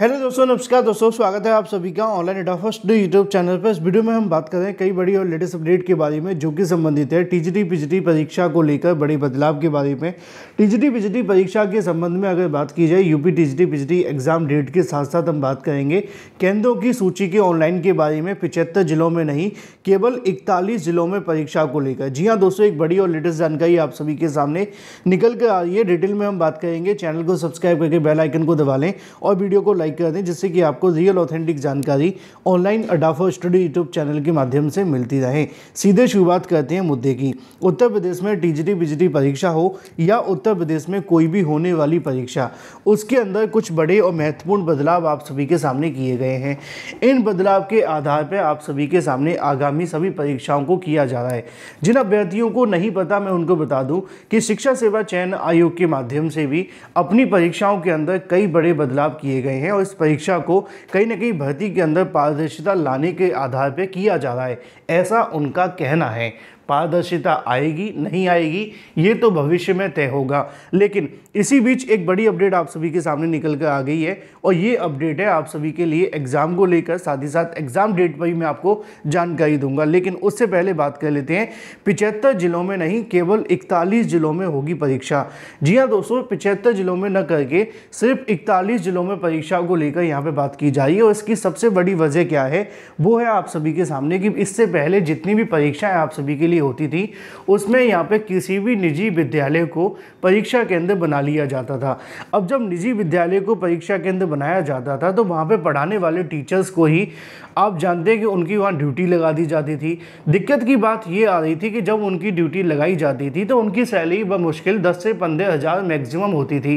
hello दोस्तों नमस्कार दोस्तों स्वागत है आप सभी का ऑनलाइन एडा फर्स्ट यूट्यूब चैनल पर इस वीडियो में हम बात कर रहे हैं कई बड़ी और लेटेस्ट अपडेट के बारे में जो कि संबंधित है टीजीटी पीजीटी परीक्षा को लेकर बड़े बदलाव के बारे में टीजीटी पीजीटी परीक्षा के संबंध में अगर बात की जाए UP TGT PGT exam date के साथ साथ हम बात करेंगे केंद्रों की सूची के ऑनलाइन के बारे में पिचहत्तर जिलों में नहीं केवल इकतालीस जिलों में परीक्षा को लेकर जी हाँ दोस्तों एक बड़ी और लेटेस्ट जानकारी आप सभी के सामने निकल कर आ रही है डिटेल में हम बात करेंगे चैनल को सब्सक्राइब करके बेलाइकन को दबा लें और वीडियो को लाइक कर दें जिससे कि आपको रियल ऑथेंटिक जानकारी ऑनलाइन अडाफो स्टडी यूट्यूब चैनल के माध्यम से मिलती रहे सीधे शुरुआत करते हैं मुद्दे की उत्तर प्रदेश में टीजीटी बिजटी परीक्षा हो या उत्तर प्रदेश में कोई भी होने वाली परीक्षा उसके अंदर कुछ बड़े और महत्वपूर्ण बदलाव आप सभी के सामने किए गए हैं इन बदलाव के आधार पर आप सभी के सामने आगामी सभी परीक्षाओं को किया जा रहा है जिन अभ्यर्थियों को नहीं पता मैं उनको बता दूं कि शिक्षा सेवा चयन आयोग के माध्यम से भी अपनी परीक्षाओं के अंदर कई बड़े बदलाव किए गए हैं और इस परीक्षा को कहीं ना कहीं भर्ती के अंदर पारदर्शिता लाने के आधार पर किया जा रहा है ऐसा उनका कहना है पारदर्शिता आएगी नहीं आएगी ये तो भविष्य में तय होगा लेकिन इसी बीच एक बड़ी अपडेट आप सभी के सामने निकल कर आ गई है और ये अपडेट है आप सभी के लिए एग्ज़ाम को लेकर साथ ही साथ एग्ज़ाम डेट पर भी मैं आपको जानकारी दूंगा लेकिन उससे पहले बात कर लेते हैं पिचहत्तर जिलों में नहीं केवल इकतालीस जिलों में होगी परीक्षा जी हाँ दोस्तों पिचहत्तर जिलों में न करके सिर्फ इकतालीस जिलों में परीक्षा को लेकर यहाँ पर बात की जा रही है और इसकी सबसे बड़ी वजह क्या है वो है आप सभी के सामने कि इससे पहले जितनी भी परीक्षाएँ आप सभी के लिए लिए होती थी उसमें यहाँ पे किसी भी निजी विद्यालय को परीक्षा केंद्र बना लिया जाता था अब जब निजी विद्यालय को परीक्षा केंद्र बनाया जाता था तो वहाँ पे पढ़ाने वाले टीचर्स को ही आप जानते हैं कि उनकी वहाँ ड्यूटी लगा दी जाती थी दिक्कत की बात ये आ रही थी कि जब उनकी ड्यूटी लगाई जाती थी तो उनकी सैलरी मुश्किल दस से पंद्रह हज़ार मैक्सिमम होती थी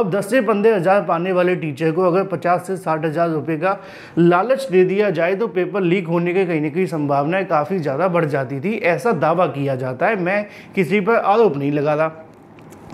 अब दस से पंद्रह हज़ार पाने वाले टीचर को अगर पचास से साठ हज़ार रुपये का लालच दे दिया जाए तो पेपर लीक होने की कहीं ना कहीं संभावनाएं काफ़ी ज़्यादा बढ़ जाती थी ऐसा दावा किया जाता है मैं किसी पर आरोप नहीं लगा रहा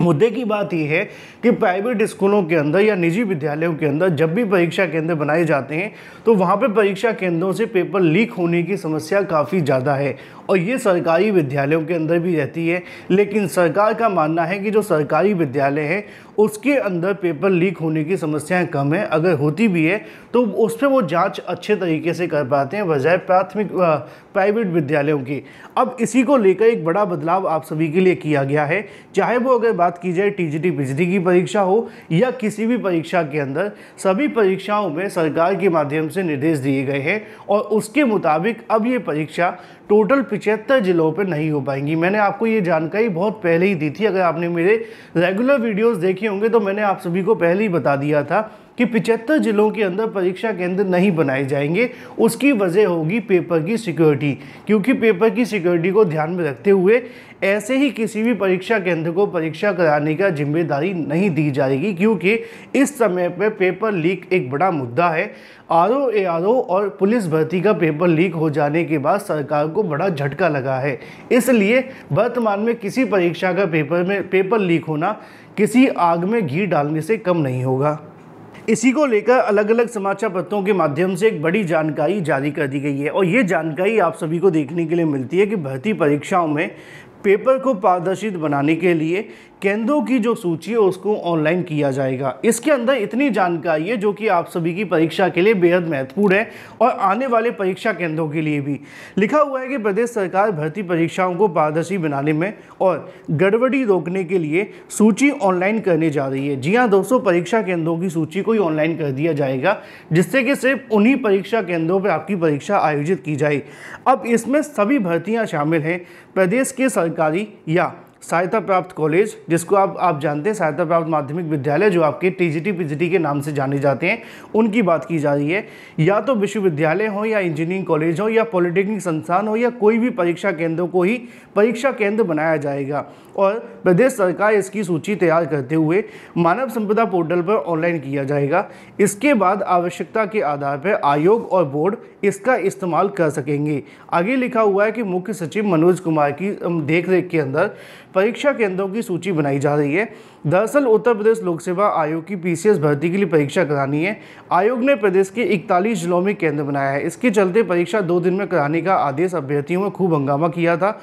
मुद्दे की बात यह है कि प्राइवेट स्कूलों के अंदर या निजी विद्यालयों के अंदर जब भी परीक्षा केंद्र बनाए जाते हैं तो वहाँ पर परीक्षा केंद्रों से पेपर लीक होने की समस्या काफ़ी ज़्यादा है और ये सरकारी विद्यालयों के अंदर भी रहती है लेकिन सरकार का मानना है कि जो सरकारी विद्यालय हैं उसके अंदर पेपर लीक होने की समस्याएं कम है अगर होती भी है तो उस पर वो जांच अच्छे तरीके से कर पाते हैं बजाय प्राथमिक प्राइवेट विद्यालयों की अब इसी को लेकर एक बड़ा बदलाव आप सभी के लिए किया गया है चाहे वो अगर बात की जाए टी जी की परीक्षा हो या किसी भी परीक्षा के अंदर सभी परीक्षाओं में सरकार के माध्यम से निर्देश दिए गए हैं और उसके मुताबिक अब ये परीक्षा टोटल पिचहत्तर ज़िलों पर नहीं हो पाएंगी मैंने आपको ये जानकारी बहुत पहले ही दी थी अगर आपने मेरे रेगुलर वीडियोज़ देखे होंगे तो मैंने आप सभी को पहले ही बता दिया था कि पिचहत्तर जिलों के अंदर परीक्षा केंद्र नहीं बनाए जाएंगे उसकी वजह होगी पेपर की सिक्योरिटी क्योंकि पेपर की सिक्योरिटी को ध्यान में रखते हुए ऐसे ही किसी भी परीक्षा केंद्र को परीक्षा कराने का जिम्मेदारी नहीं दी जाएगी क्योंकि इस समय पर पेपर लीक एक बड़ा मुद्दा है R O A R O और पुलिस भर्ती का पेपर लीक हो जाने के बाद सरकार को बड़ा झटका लगा है इसलिए वर्तमान में किसी परीक्षा का पेपर में पेपर लीक होना किसी आग में घी डालने से कम नहीं होगा इसी को लेकर अलग अलग समाचार पत्रों के माध्यम से एक बड़ी जानकारी जारी कर दी गई है और ये जानकारी आप सभी को देखने के लिए मिलती है कि भर्ती परीक्षाओं में पेपर को पारदर्शित बनाने के लिए केंद्रों की जो सूची है उसको ऑनलाइन किया जाएगा इसके अंदर इतनी जानकारी है जो कि आप सभी की परीक्षा के लिए बेहद महत्वपूर्ण है और आने वाले परीक्षा केंद्रों के लिए भी लिखा हुआ है कि प्रदेश सरकार भर्ती परीक्षाओं को पारदर्शी बनाने में और गड़बड़ी रोकने के लिए सूची ऑनलाइन करने जा रही है जी हाँ दोस्तों परीक्षा केंद्रों की सूची को ही ऑनलाइन कर दिया जाएगा जिससे कि सिर्फ उन्हीं परीक्षा केंद्रों पर आपकी परीक्षा आयोजित की जाए अब इसमें सभी भर्तियाँ शामिल हैं प्रदेश के सरकारी या सहायता प्राप्त कॉलेज जिसको आप आप जानते हैं सहायता प्राप्त माध्यमिक विद्यालय जो आपके टीजीटी पीजीटी के नाम से जाने जाते हैं उनकी बात की जा रही है या तो विश्वविद्यालय हो या इंजीनियरिंग कॉलेज हो या पॉलिटेक्निक संस्थान हो या कोई भी परीक्षा केंद्रों को ही परीक्षा केंद्र बनाया जाएगा और प्रदेश सरकार इसकी सूची तैयार करते हुए मानव संपदा पोर्टल पर ऑनलाइन किया जाएगा इसके बाद आवश्यकता के आधार पर आयोग और बोर्ड इसका इस्तेमाल कर सकेंगे आगे लिखा हुआ है कि मुख्य सचिव मनोज कुमार की देख के अंदर परीक्षा केंद्रों की सूची बनाई जा रही है दरअसल उत्तर प्रदेश लोक सेवा आयोग की पीसीएस भर्ती के लिए परीक्षा करानी है आयोग ने प्रदेश के इकतालीस जिलों में केंद्र बनाया है इसके चलते परीक्षा दो दिन में कराने का आदेश अभ्यर्थियों में खूब हंगामा किया था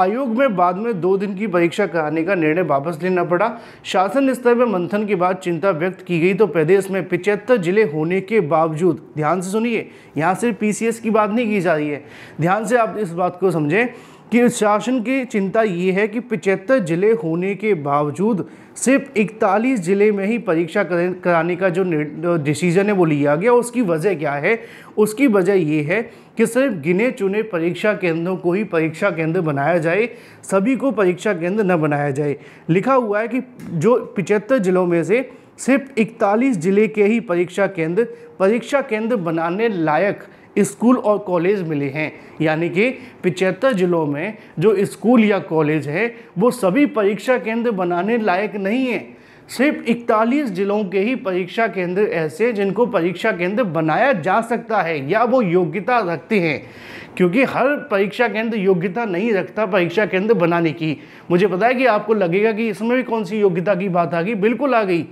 आयोग में बाद में दो दिन की परीक्षा कराने का निर्णय वापस लेना पड़ा शासन स्तर में मंथन के बाद चिंता व्यक्त की गई तो प्रदेश में पिचहत्तर जिले होने के बावजूद ध्यान से सुनिए यहाँ सिर्फ पीसीएस की बात नहीं की जा रही है ध्यान से आप इस बात को समझें कि शासन की चिंता ये है कि पिचहत्तर ज़िले होने के बावजूद सिर्फ इकतालीस ज़िले में ही परीक्षा कराने का जो डिसीज़न है वो लिया गया उसकी वजह क्या है उसकी वजह ये है कि सिर्फ गिने चुने परीक्षा केंद्रों को ही परीक्षा केंद्र बनाया जाए सभी को परीक्षा केंद्र न बनाया जाए लिखा हुआ है कि जो पिचहत्तर ज़िलों में से सिर्फ इकतालीस ज़िले के ही परीक्षा केंद्र परीक्षा केंद्र बनाने लायक स्कूल और कॉलेज मिले हैं यानी कि पिचहत्तर जिलों में जो स्कूल या कॉलेज है वो सभी परीक्षा केंद्र बनाने लायक नहीं है सिर्फ इकतालीस जिलों के ही परीक्षा केंद्र ऐसे जिनको परीक्षा केंद्र बनाया जा सकता है या वो योग्यता रखते हैं क्योंकि हर परीक्षा केंद्र योग्यता नहीं रखता परीक्षा केंद्र बनाने की मुझे पता है कि आपको लगेगा कि इसमें भी कौन सी योग्यता की बात आ गई बिल्कुल आ गई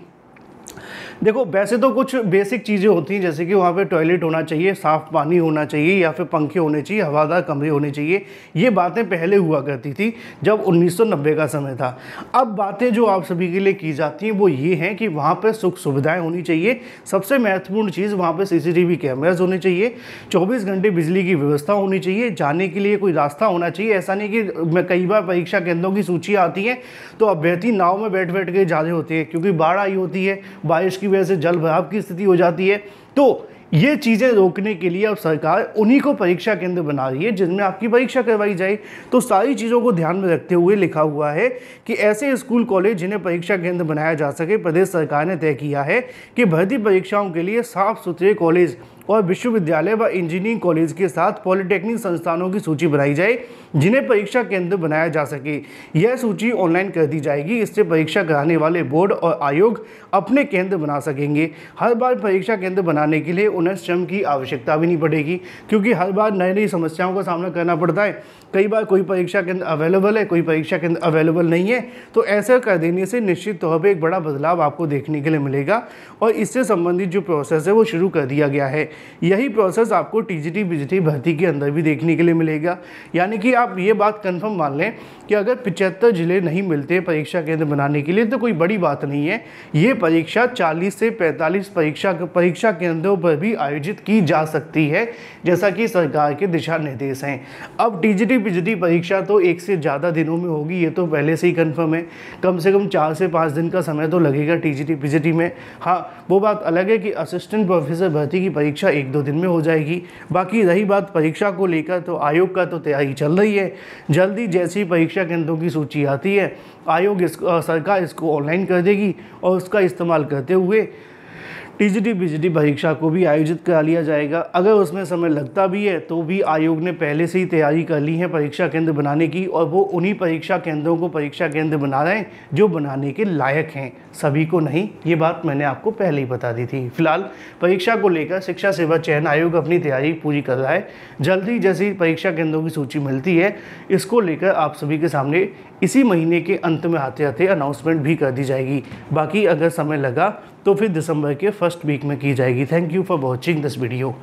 देखो वैसे तो कुछ बेसिक चीज़ें होती हैं जैसे कि वहाँ पे टॉयलेट होना चाहिए साफ़ पानी होना चाहिए या फिर पंखे होने चाहिए हवादार कमरे होने चाहिए ये बातें पहले हुआ करती थी जब 1990 का समय था अब बातें जो आप सभी के लिए की जाती हैं वो ये हैं कि वहाँ पर सुख सुविधाएँ होनी चाहिए सबसे महत्वपूर्ण चीज़ वहाँ पर सी कैमराज होने चाहिए चौबीस घंटे बिजली की व्यवस्था होनी चाहिए जाने के लिए कोई रास्ता होना चाहिए ऐसा नहीं कि मैं कई बार परीक्षा केंद्रों की सूची आती है तो अभ्यर्थी नाव में बैठ बैठ के जा होते हैं क्योंकि बाढ़ आई होती है बारिश जिसकी वजह से जल भराव की स्थिति हो जाती है तो ये चीज़ें रोकने के लिए अब सरकार उन्हीं को परीक्षा केंद्र बना रही है जिनमें आपकी परीक्षा करवाई जाए तो सारी चीज़ों को ध्यान में रखते हुए लिखा हुआ है कि ऐसे स्कूल कॉलेज जिन्हें परीक्षा केंद्र बनाया जा सके प्रदेश सरकार ने तय किया है कि भर्ती परीक्षाओं के लिए साफ सुथरे कॉलेज और विश्वविद्यालय व इंजीनियरिंग कॉलेज के साथ पॉलिटेक्निक संस्थानों की सूची बनाई जाए जिन्हें परीक्षा केंद्र बनाया जा सके यह सूची ऑनलाइन कर दी जाएगी इससे परीक्षा कराने वाले बोर्ड और आयोग अपने केंद्र बना सकेंगे हर बार परीक्षा केंद्र बनाने के लिए उन्हें श्रम की आवश्यकता भी नहीं पड़ेगी क्योंकि हर बार नई नई समस्याओं का सामना करना पड़ता है कई बार कोई परीक्षा केंद्र अवेलेबल है कोई परीक्षा केंद्र अवेलेबल नहीं है तो ऐसा कर देने से निश्चित तौर पर एक बड़ा बदलाव आपको देखने के लिए मिलेगा और इससे संबंधित जो प्रोसेस है वो शुरू कर दिया गया है यही प्रोसेस आपको टी जी टी भर्ती के अंदर भी देखने के लिए मिलेगा यानी कि आप ये बात कन्फर्म मान लें कि अगर पिचहत्तर ज़िले नहीं मिलते परीक्षा केंद्र बनाने के लिए तो कोई बड़ी बात नहीं है ये परीक्षा चालीस से पैंतालीस परीक्षा परीक्षा केंद्रों पर भी आयोजित की जा सकती है जैसा कि सरकार के दिशा निर्देश हैं अब टी जी परीक्षा तो एक से ज़्यादा दिनों में होगी ये तो पहले से ही कन्फर्म है कम से कम चार से पाँच दिन का समय तो लगेगा टी जी में हाँ वो बात अलग है कि असिस्टेंट प्रोफेसर भर्ती की परीक्षा परीक्षा एक दो दिन में हो जाएगी बाकी रही बात परीक्षा को लेकर तो आयोग का तो तैयारी चल रही है जल्दी जैसी परीक्षा केंद्रों की सूची आती है आयोग इस सरकार इसको ऑनलाइन कर देगी और उसका इस्तेमाल करते हुए टीजीटी पीजीटी परीक्षा को भी आयोजित करा लिया जाएगा अगर उसमें समय लगता भी है तो भी आयोग ने पहले से ही तैयारी कर ली है परीक्षा केंद्र बनाने की और वो उन्हीं परीक्षा केंद्रों को परीक्षा केंद्र बना रहे हैं जो बनाने के लायक हैं सभी को नहीं ये बात मैंने आपको पहले ही बता दी थी फिलहाल परीक्षा को लेकर शिक्षा सेवा चयन आयोग अपनी तैयारी पूरी कर रहा है जल्द ही जैसी परीक्षा केंद्रों की सूची मिलती है इसको लेकर आप सभी के सामने इसी महीने के अंत में आते आते अनाउंसमेंट भी कर दी जाएगी बाकी अगर समय लगा तो फिर दिसंबर के फर्स्ट वीक में की जाएगी thank you for watching this video